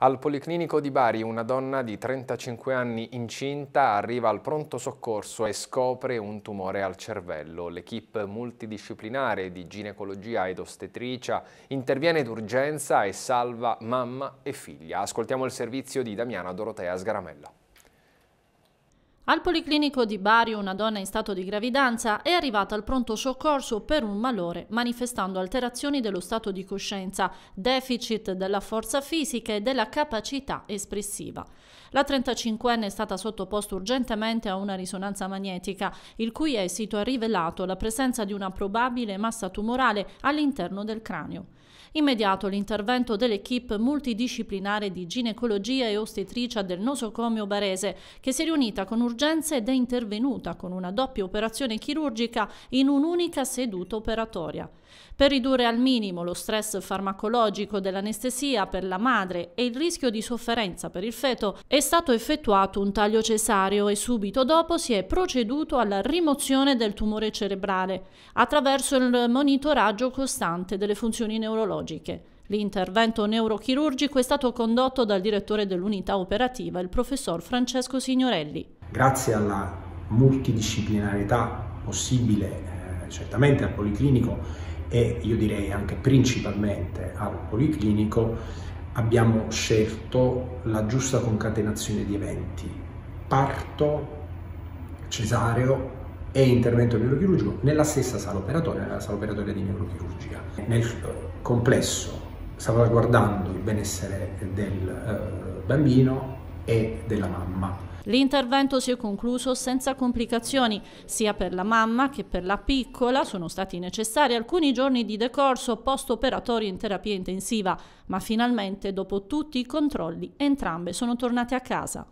Al Policlinico di Bari una donna di 35 anni incinta arriva al pronto soccorso e scopre un tumore al cervello. L'equipe multidisciplinare di ginecologia ed ostetricia interviene d'urgenza e salva mamma e figlia. Ascoltiamo il servizio di Damiana Dorotea Sgaramella. Al Policlinico di Bari una donna in stato di gravidanza è arrivata al pronto soccorso per un malore manifestando alterazioni dello stato di coscienza, deficit della forza fisica e della capacità espressiva. La 35enne è stata sottoposta urgentemente a una risonanza magnetica, il cui esito ha rivelato la presenza di una probabile massa tumorale all'interno del cranio. Immediato l'intervento dell'equipe multidisciplinare di ginecologia e ostetricia del nosocomio barese, che si è riunita con urgenza urgenza ed è intervenuta con una doppia operazione chirurgica in un'unica seduta operatoria. Per ridurre al minimo lo stress farmacologico dell'anestesia per la madre e il rischio di sofferenza per il feto, è stato effettuato un taglio cesareo e subito dopo si è proceduto alla rimozione del tumore cerebrale attraverso il monitoraggio costante delle funzioni neurologiche. L'intervento neurochirurgico è stato condotto dal direttore dell'unità operativa, il professor Francesco Signorelli grazie alla multidisciplinarità possibile eh, certamente al Policlinico e io direi anche principalmente al Policlinico, abbiamo scelto la giusta concatenazione di eventi, parto, cesareo e intervento neurochirurgico nella stessa sala operatoria, nella sala operatoria di neurochirurgia. Nel eh, complesso salvaguardando il benessere del eh, bambino e della mamma. L'intervento si è concluso senza complicazioni, sia per la mamma che per la piccola sono stati necessari alcuni giorni di decorso post-operatorio in terapia intensiva, ma finalmente dopo tutti i controlli entrambe sono tornate a casa.